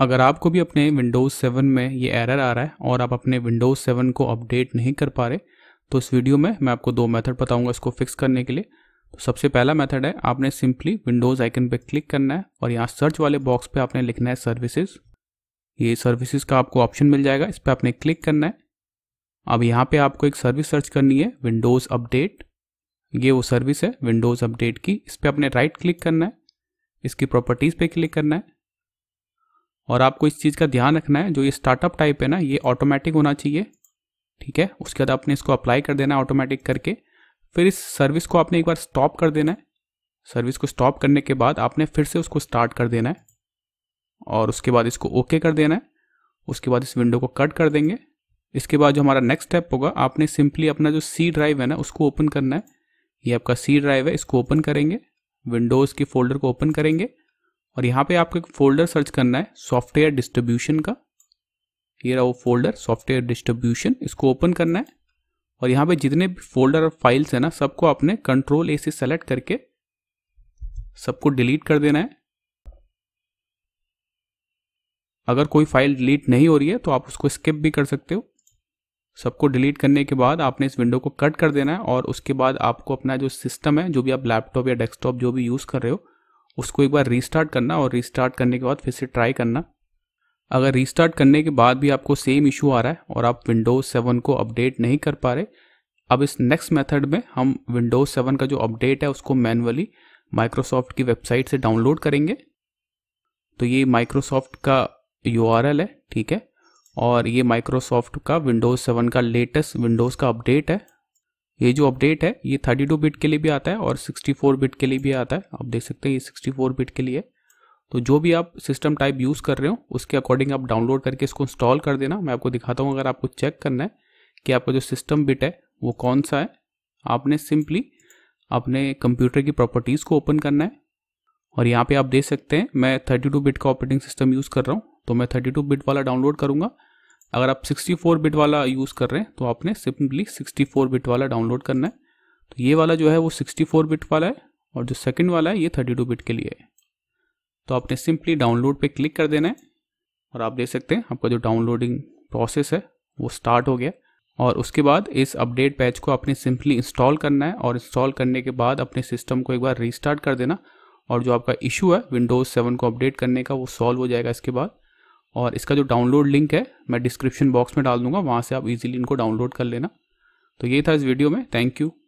अगर आपको भी अपने विंडोज़ सेवन में ये एरर आ रहा है और आप अपने विंडोज़ सेवन को अपडेट नहीं कर पा रहे तो इस वीडियो में मैं आपको दो मेथड बताऊंगा इसको फिक्स करने के लिए तो सबसे पहला मेथड है आपने सिंपली विंडोज़ आइकन पर क्लिक करना है और यहाँ सर्च वाले बॉक्स पर आपने लिखना है सर्विसेज ये सर्विसेज का आपको ऑप्शन मिल जाएगा इस पर आपने क्लिक करना है अब यहाँ पे आपको एक सर्विस सर्च करनी है विंडोज़ अपडेट ये वो सर्विस है विंडोज़ अपडेट की इस पर आपने राइट क्लिक करना है इसकी प्रॉपर्टीज़ पे क्लिक करना है और आपको इस चीज़ का ध्यान रखना है जो ये स्टार्टअप टाइप है ना ये ऑटोमेटिक होना चाहिए ठीक है उसके बाद आपने इसको अप्लाई कर देना है ऑटोमेटिक करके फिर इस सर्विस को आपने एक बार स्टॉप कर देना है सर्विस को स्टॉप करने के बाद आपने फिर से उसको स्टार्ट कर देना है और उसके बाद इसको ओके कर देना है उसके बाद इस विंडो को कट कर देंगे इसके बाद जो हमारा नेक्स्ट स्टेप होगा आपने सिंपली अपना जो सी ड्राइव है ना उसको ओपन करना है ये आपका सी ड्राइव है इसको ओपन करेंगे विंडोज़ के फोल्डर को ओपन करेंगे और यहाँ पे आपको एक फोल्डर सर्च करना है सॉफ्टवेयर डिस्ट्रीब्यूशन का ये रहा वो फोल्डर सॉफ्टवेयर डिस्ट्रीब्यूशन इसको ओपन करना है और यहाँ पे जितने भी फोल्डर और फाइल्स हैं ना सबको आपने कंट्रोल ए से सेलेक्ट करके सबको डिलीट कर देना है अगर कोई फाइल डिलीट नहीं हो रही है तो आप उसको स्किप भी कर सकते हो सबको डिलीट करने के बाद आपने इस विंडो को कट कर देना है और उसके बाद आपको अपना जो सिस्टम है जो भी आप लैपटॉप या डेस्कटॉप जो भी यूज़ कर रहे हो उसको एक बार रीस्टार्ट करना और रीस्टार्ट करने के बाद फिर से ट्राई करना अगर रीस्टार्ट करने के बाद भी आपको सेम इशू आ रहा है और आप विंडोज़ सेवन को अपडेट नहीं कर पा रहे अब इस नेक्स्ट मेथड में हम विंडोज़ सेवन का जो अपडेट है उसको मैनुअली माइक्रोसॉफ्ट की वेबसाइट से डाउनलोड करेंगे तो ये माइक्रोसॉफ्ट का यू है ठीक है और ये माइक्रोसॉफ्ट का विंडोज़ सेवन का लेटेस्ट विंडोज़ का अपडेट है ये जो अपडेट है ये 32 बिट के लिए भी आता है और 64 बिट के लिए भी आता है आप देख सकते हैं ये 64 बिट के लिए तो जो भी आप सिस्टम टाइप यूज़ कर रहे हो उसके अकॉर्डिंग आप डाउनलोड करके इसको इंस्टॉल कर देना मैं आपको दिखाता हूँ अगर आपको चेक करना है कि आपका जो सिस्टम बिट है वो कौन सा है आपने सिंपली अपने कंप्यूटर की प्रॉपर्टीज़ को ओपन करना है और यहाँ पर आप देख सकते हैं मैं थर्टी बिट का ऑपरेटिंग सिस्टम यूज़ कर रहा हूँ तो मैं थर्टी बिट वाला डाउनलोड करूँगा अगर आप 64 बिट वाला यूज़ कर रहे हैं तो आपने सिंपली 64 बिट वाला डाउनलोड करना है तो ये वाला जो है वो 64 बिट वाला है और जो सेकंड वाला है ये 32 बिट के लिए है तो आपने सिंपली डाउनलोड पे क्लिक कर देना है और आप देख सकते हैं आपका जो डाउनलोडिंग प्रोसेस है वो स्टार्ट हो गया और उसके बाद इस अपडेट पैच को आपने सिंपली इंस्टॉल करना है और इंस्टॉल करने के बाद अपने सिस्टम को एक बार रीस्टार्ट कर देना और जो आपका इशू है विंडोज़ सेवन को अपडेट करने का वो सॉल्व हो जाएगा इसके बाद और इसका जो डाउनलोड लिंक है मैं डिस्क्रिप्शन बॉक्स में डाल दूंगा वहाँ से आप इजीली इनको डाउनलोड कर लेना तो ये था इस वीडियो में थैंक यू